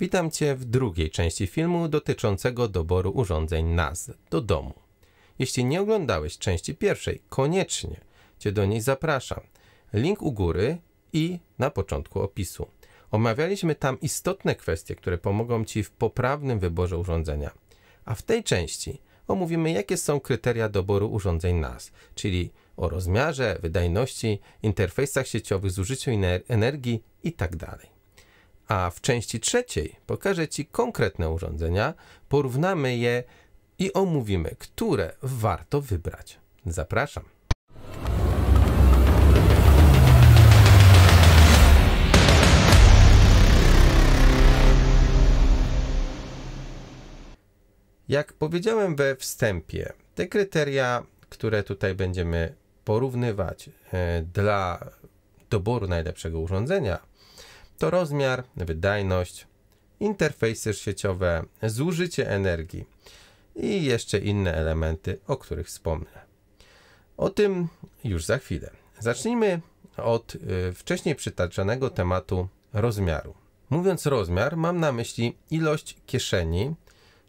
Witam Cię w drugiej części filmu dotyczącego doboru urządzeń NAS do domu. Jeśli nie oglądałeś części pierwszej, koniecznie Cię do niej zapraszam. Link u góry i na początku opisu. Omawialiśmy tam istotne kwestie, które pomogą Ci w poprawnym wyborze urządzenia. A w tej części omówimy, jakie są kryteria doboru urządzeń NAS, czyli o rozmiarze, wydajności, interfejsach sieciowych, zużyciu energii itd. Tak a w części trzeciej pokażę Ci konkretne urządzenia, porównamy je i omówimy, które warto wybrać. Zapraszam. Jak powiedziałem we wstępie, te kryteria, które tutaj będziemy porównywać e, dla doboru najlepszego urządzenia, to rozmiar, wydajność, interfejsy sieciowe, zużycie energii i jeszcze inne elementy, o których wspomnę. O tym już za chwilę. Zacznijmy od y, wcześniej przytaczanego tematu rozmiaru. Mówiąc rozmiar, mam na myśli ilość kieszeni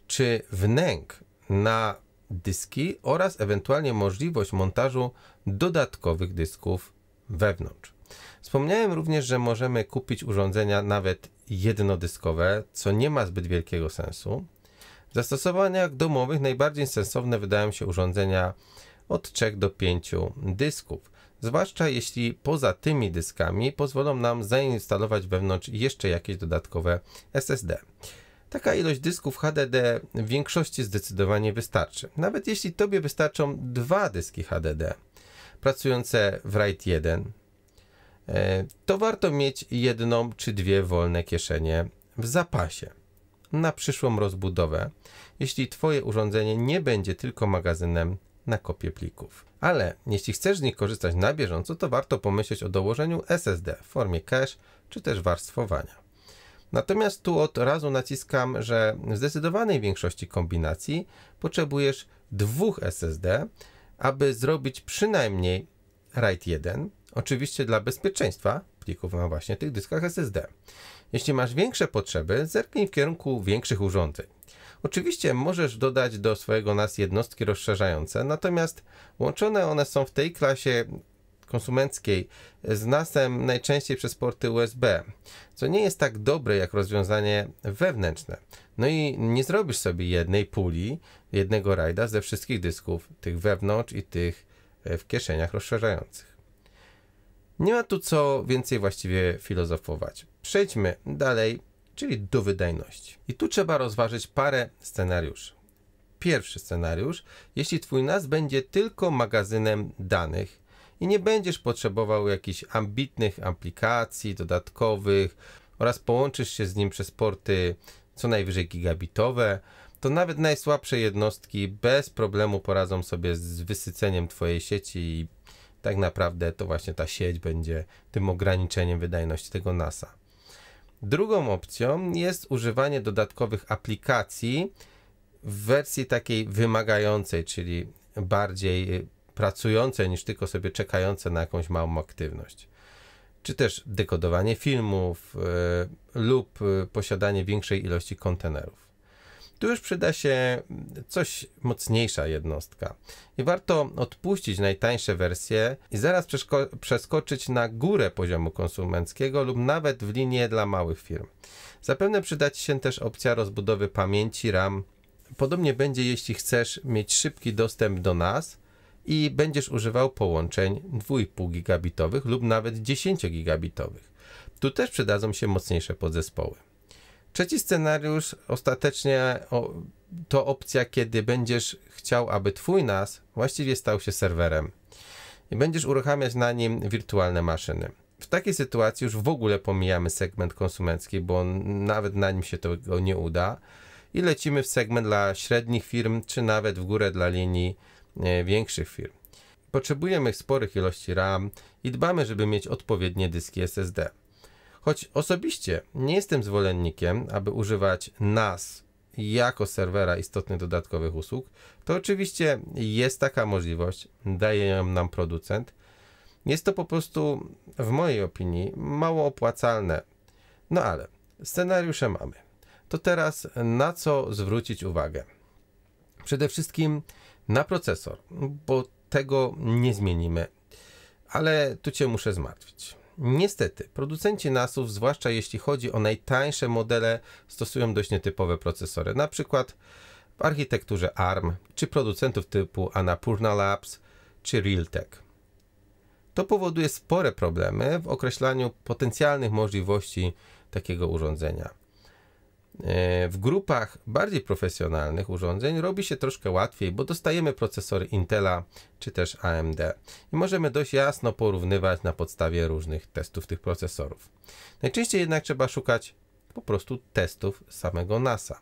czy wnęk na dyski oraz ewentualnie możliwość montażu dodatkowych dysków wewnątrz. Wspomniałem również, że możemy kupić urządzenia nawet jednodyskowe, co nie ma zbyt wielkiego sensu. W zastosowaniach domowych najbardziej sensowne wydają się urządzenia od 3 do 5 dysków, zwłaszcza jeśli poza tymi dyskami pozwolą nam zainstalować wewnątrz jeszcze jakieś dodatkowe SSD. Taka ilość dysków HDD w większości zdecydowanie wystarczy. Nawet jeśli Tobie wystarczą dwa dyski HDD pracujące w RAID 1, E, to warto mieć jedną czy dwie wolne kieszenie w zapasie na przyszłą rozbudowę, jeśli Twoje urządzenie nie będzie tylko magazynem na kopię plików. Ale jeśli chcesz z nich korzystać na bieżąco, to warto pomyśleć o dołożeniu SSD w formie cache czy też warstwowania. Natomiast tu od razu naciskam, że w zdecydowanej większości kombinacji potrzebujesz dwóch SSD, aby zrobić przynajmniej RAID 1, Oczywiście dla bezpieczeństwa plików na właśnie tych dyskach SSD. Jeśli masz większe potrzeby, zerknij w kierunku większych urządzeń. Oczywiście możesz dodać do swojego NAS jednostki rozszerzające, natomiast łączone one są w tej klasie konsumenckiej z NASem najczęściej przez porty USB, co nie jest tak dobre jak rozwiązanie wewnętrzne. No i nie zrobisz sobie jednej puli, jednego rajda ze wszystkich dysków, tych wewnątrz i tych e, w kieszeniach rozszerzających. Nie ma tu co więcej właściwie filozofować. Przejdźmy dalej, czyli do wydajności. I tu trzeba rozważyć parę scenariuszy. Pierwszy scenariusz, jeśli Twój NAS będzie tylko magazynem danych i nie będziesz potrzebował jakichś ambitnych aplikacji dodatkowych oraz połączysz się z nim przez porty co najwyżej gigabitowe, to nawet najsłabsze jednostki bez problemu poradzą sobie z wysyceniem Twojej sieci i tak naprawdę to właśnie ta sieć będzie tym ograniczeniem wydajności tego NASA. Drugą opcją jest używanie dodatkowych aplikacji w wersji takiej wymagającej, czyli bardziej pracującej niż tylko sobie czekające na jakąś małą aktywność. Czy też dekodowanie filmów e, lub e, posiadanie większej ilości kontenerów. Tu już przyda się coś mocniejsza jednostka. I warto odpuścić najtańsze wersje i zaraz przeskoczyć na górę poziomu konsumenckiego lub nawet w linię dla małych firm. Zapewne przyda Ci się też opcja rozbudowy pamięci RAM. Podobnie będzie, jeśli chcesz mieć szybki dostęp do nas i będziesz używał połączeń 2,5 gigabitowych lub nawet 10 gigabitowych. Tu też przydadzą się mocniejsze podzespoły. Trzeci scenariusz ostatecznie to opcja, kiedy będziesz chciał, aby twój NAS właściwie stał się serwerem i będziesz uruchamiać na nim wirtualne maszyny. W takiej sytuacji już w ogóle pomijamy segment konsumencki, bo nawet na nim się tego nie uda i lecimy w segment dla średnich firm, czy nawet w górę dla linii e, większych firm. Potrzebujemy sporych ilości RAM i dbamy, żeby mieć odpowiednie dyski SSD. Choć osobiście nie jestem zwolennikiem, aby używać NAS jako serwera istotnych dodatkowych usług, to oczywiście jest taka możliwość, daje ją nam producent. Jest to po prostu, w mojej opinii, mało opłacalne. No ale scenariusze mamy. To teraz na co zwrócić uwagę? Przede wszystkim na procesor, bo tego nie zmienimy. Ale tu Cię muszę zmartwić. Niestety, producenci NASów, zwłaszcza jeśli chodzi o najtańsze modele, stosują dość nietypowe procesory. Na przykład w architekturze ARM, czy producentów typu Annapurna Labs, czy Realtek. To powoduje spore problemy w określaniu potencjalnych możliwości takiego urządzenia. E, w grupach bardziej profesjonalnych urządzeń robi się troszkę łatwiej, bo dostajemy procesory Intela czy też AMD i możemy dość jasno porównywać na podstawie różnych testów tych procesorów. Najczęściej jednak trzeba szukać po prostu testów samego NASA.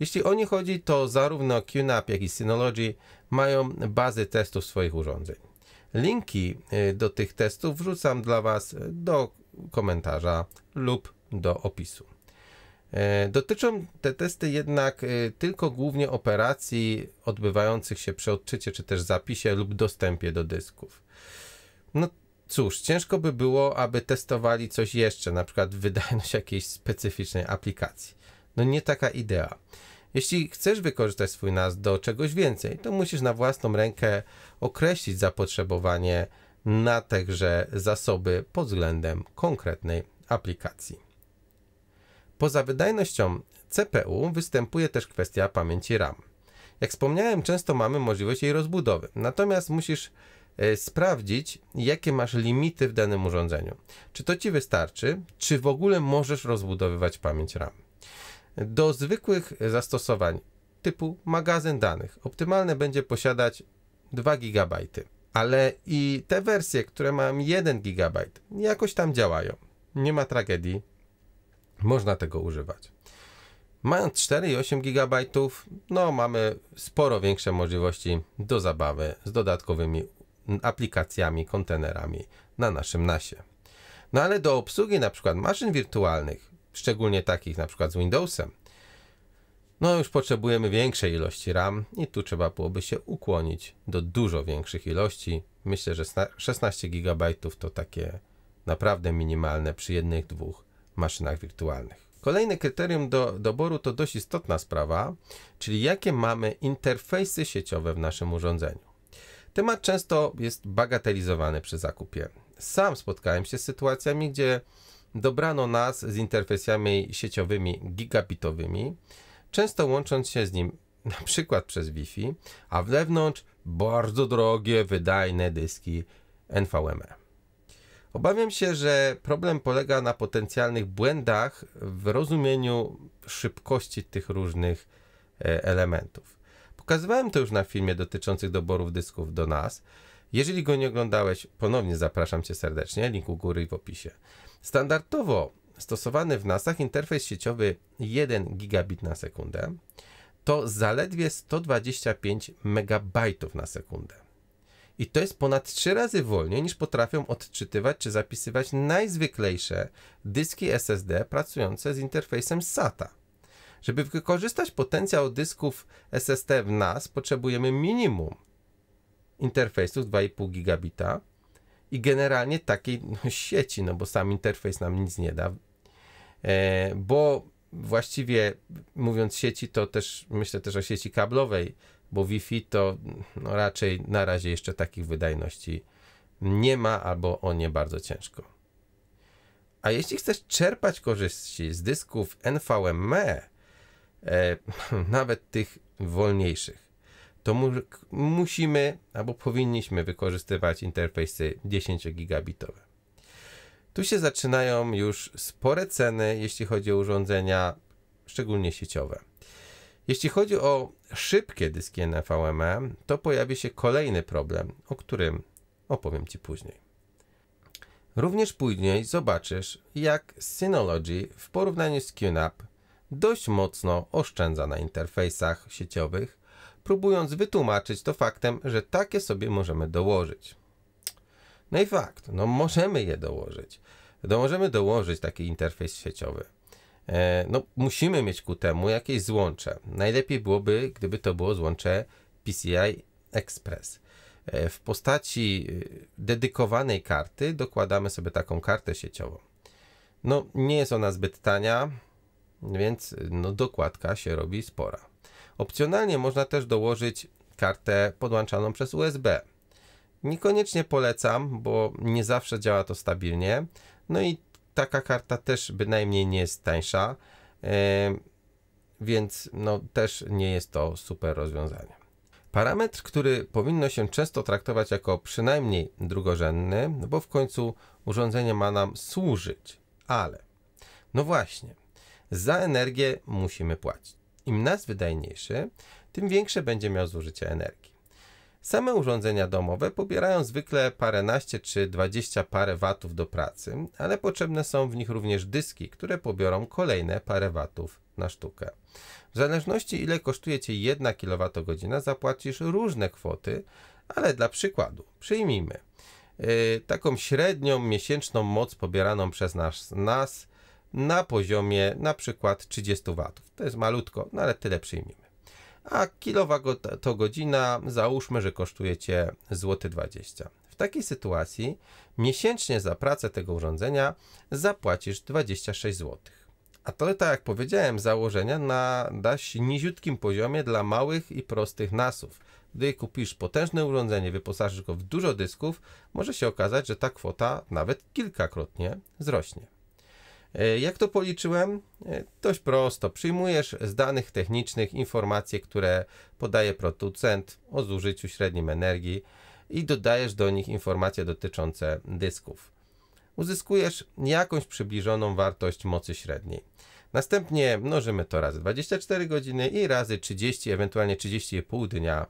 Jeśli o nie chodzi, to zarówno QNAP, jak i Synology mają bazy testów swoich urządzeń. Linki e, do tych testów wrzucam dla Was do komentarza lub do opisu. E, dotyczą te testy jednak e, tylko głównie operacji odbywających się przy odczycie czy też zapisie lub dostępie do dysków. No cóż, ciężko by było, aby testowali coś jeszcze, na przykład wydajność jakiejś specyficznej aplikacji. No nie taka idea. Jeśli chcesz wykorzystać swój NAS do czegoś więcej, to musisz na własną rękę określić zapotrzebowanie na także zasoby pod względem konkretnej aplikacji. Poza wydajnością CPU występuje też kwestia pamięci RAM. Jak wspomniałem, często mamy możliwość jej rozbudowy, natomiast musisz e, sprawdzić, jakie masz limity w danym urządzeniu. Czy to ci wystarczy, czy w ogóle możesz rozbudowywać pamięć RAM. Do zwykłych e, zastosowań typu magazyn danych optymalne będzie posiadać 2 GB, ale i te wersje, które mają 1 GB, jakoś tam działają. Nie ma tragedii, można tego używać. Mając 4,8 GB, no mamy sporo większe możliwości do zabawy z dodatkowymi aplikacjami, kontenerami na naszym NASie. No ale do obsługi na przykład maszyn wirtualnych, szczególnie takich na przykład z Windowsem, no już potrzebujemy większej ilości RAM i tu trzeba byłoby się ukłonić do dużo większych ilości. Myślę, że 16 GB to takie naprawdę minimalne przy jednych, dwóch maszynach wirtualnych. Kolejne kryterium do doboru to dość istotna sprawa, czyli jakie mamy interfejsy sieciowe w naszym urządzeniu. Temat często jest bagatelizowany przy zakupie. Sam spotkałem się z sytuacjami, gdzie dobrano nas z interfejsami sieciowymi gigabitowymi, często łącząc się z nim na przykład przez Wi-Fi, a wewnątrz bardzo drogie, wydajne dyski NVMe. Obawiam się, że problem polega na potencjalnych błędach w rozumieniu szybkości tych różnych e, elementów. Pokazywałem to już na filmie dotyczących doborów dysków do nas. Jeżeli go nie oglądałeś, ponownie zapraszam cię serdecznie, link u góry i w opisie. Standardowo stosowany w NASach interfejs sieciowy 1 gigabit na sekundę to zaledwie 125 MB na sekundę. I to jest ponad trzy razy wolniej niż potrafią odczytywać czy zapisywać najzwyklejsze dyski SSD pracujące z interfejsem SATA. Żeby wykorzystać potencjał dysków SSD w NAS, potrzebujemy minimum interfejsów 2,5 gigabita i generalnie takiej no, sieci, no bo sam interfejs nam nic nie da. E, bo właściwie mówiąc sieci, to też myślę też o sieci kablowej bo Wi-Fi to no, raczej na razie jeszcze takich wydajności nie ma albo o nie bardzo ciężko. A jeśli chcesz czerpać korzyści z dysków NVMe, e, e nawet tych wolniejszych, to mu, musimy albo powinniśmy wykorzystywać interfejsy 10 gigabitowe. Tu się zaczynają już spore ceny, jeśli chodzi o urządzenia, szczególnie sieciowe. Jeśli chodzi o szybkie dyski NVMe, to pojawi się kolejny problem, o którym opowiem Ci później. Również później zobaczysz, jak Synology w porównaniu z QNAP dość mocno oszczędza na interfejsach sieciowych, próbując wytłumaczyć to faktem, że takie sobie możemy dołożyć. No i fakt, no możemy je dołożyć. No możemy dołożyć taki interfejs sieciowy. E, no, musimy mieć ku temu jakieś złącze. Najlepiej byłoby, gdyby to było złącze PCI Express. E, w postaci e, dedykowanej karty dokładamy sobie taką kartę sieciową. No, nie jest ona zbyt tania, więc no, dokładka się robi spora. Opcjonalnie można też dołożyć kartę podłączaną przez USB. Niekoniecznie polecam, bo nie zawsze działa to stabilnie. No i taka karta też bynajmniej nie jest tańsza, więc no, też nie jest to super rozwiązanie. Parametr, który powinno się często traktować jako przynajmniej drugorzędny, no bo w końcu urządzenie ma nam służyć, ale no właśnie, za energię musimy płacić. Im nas wydajniejszy, tym większe będzie miał zużycie energii. Same urządzenia domowe pobierają zwykle paręnaście czy dwadzieścia parę watów do pracy, ale potrzebne są w nich również dyski, które pobiorą kolejne parę watów na sztukę. W zależności ile kosztuje Cię jedna kilowatogodzina zapłacisz różne kwoty, ale dla przykładu przyjmijmy yy, taką średnią miesięczną moc pobieraną przez nas, nas na poziomie na przykład 30 watów. To jest malutko, no ale tyle przyjmijmy a to godzina załóżmy, że kosztuje Cię złoty 20. Zł. W takiej sytuacji miesięcznie za pracę tego urządzenia zapłacisz 26 zł. A to, tak jak powiedziałem, założenia na dość niziutkim poziomie dla małych i prostych nasów. Gdy kupisz potężne urządzenie, wyposażysz go w dużo dysków, może się okazać, że ta kwota nawet kilkakrotnie wzrośnie. E, jak to policzyłem? E, dość prosto. Przyjmujesz z danych technicznych informacje, które podaje producent o zużyciu średnim energii i dodajesz do nich informacje dotyczące dysków. Uzyskujesz jakąś przybliżoną wartość mocy średniej. Następnie mnożymy to razy 24 godziny i razy 30, ewentualnie 30,5 dnia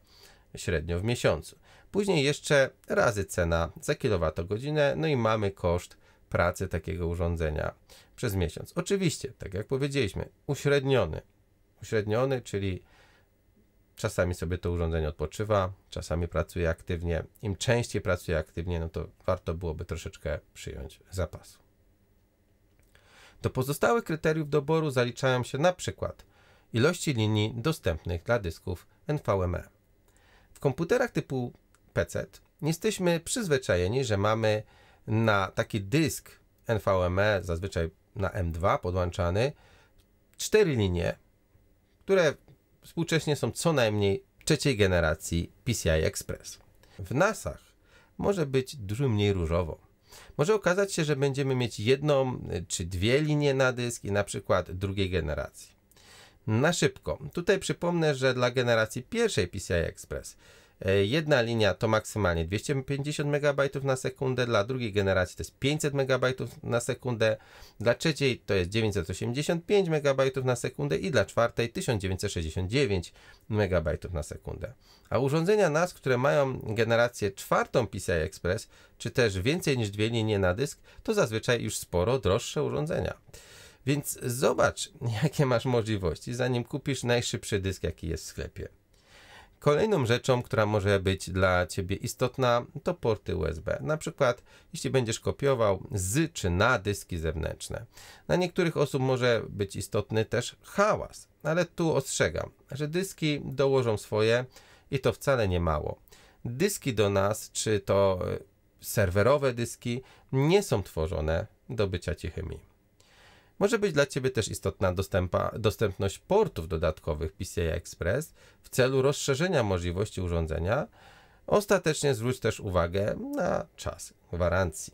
średnio w miesiącu. Później jeszcze razy cena za kilowatogodzinę, no i mamy koszt pracy takiego urządzenia przez miesiąc. Oczywiście, tak jak powiedzieliśmy, uśredniony. Uśredniony, czyli czasami sobie to urządzenie odpoczywa, czasami pracuje aktywnie. Im częściej pracuje aktywnie, no to warto byłoby troszeczkę przyjąć zapasu. Do pozostałych kryteriów doboru zaliczają się na przykład ilości linii dostępnych dla dysków NVMe. W komputerach typu PC nie jesteśmy przyzwyczajeni, że mamy na taki dysk NVMe, zazwyczaj na M2 podłączany, cztery linie, które współcześnie są co najmniej trzeciej generacji PCI Express. W NASach może być dużo mniej różowo. Może okazać się, że będziemy mieć jedną y, czy dwie linie na dysk i na przykład drugiej generacji. Na szybko. Tutaj przypomnę, że dla generacji pierwszej PCI Express E, jedna linia to maksymalnie 250 MB na sekundę, dla drugiej generacji to jest 500 MB na sekundę, dla trzeciej to jest 985 MB na sekundę i dla czwartej 1969 MB na sekundę. A urządzenia NAS, które mają generację czwartą PCI Express, czy też więcej niż dwie linie na dysk, to zazwyczaj już sporo droższe urządzenia. Więc zobacz, jakie masz możliwości, zanim kupisz najszybszy dysk, jaki jest w sklepie. Kolejną rzeczą, która może być dla Ciebie istotna, to porty USB. Na przykład, jeśli będziesz kopiował z czy na dyski zewnętrzne. Dla niektórych osób może być istotny też hałas, ale tu ostrzegam, że dyski dołożą swoje i to wcale nie mało. Dyski do nas, czy to y, serwerowe dyski, nie są tworzone do bycia cichymi. Może być dla Ciebie też istotna dostępność portów dodatkowych PCI Express w celu rozszerzenia możliwości urządzenia. Ostatecznie zwróć też uwagę na czas gwarancji.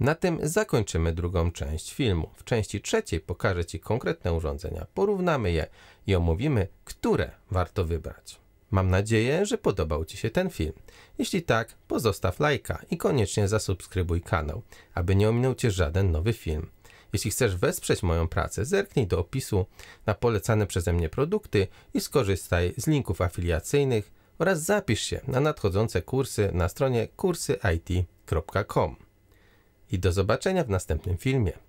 Na tym zakończymy drugą część filmu. W części trzeciej pokażę Ci konkretne urządzenia, porównamy je i omówimy, które warto wybrać. Mam nadzieję, że podobał Ci się ten film. Jeśli tak, pozostaw lajka i koniecznie zasubskrybuj kanał, aby nie ominął Cię żaden nowy film. Jeśli chcesz wesprzeć moją pracę, zerknij do opisu na polecane przeze mnie produkty i skorzystaj z linków afiliacyjnych oraz zapisz się na nadchodzące kursy na stronie kursyit.com. I do zobaczenia w następnym filmie.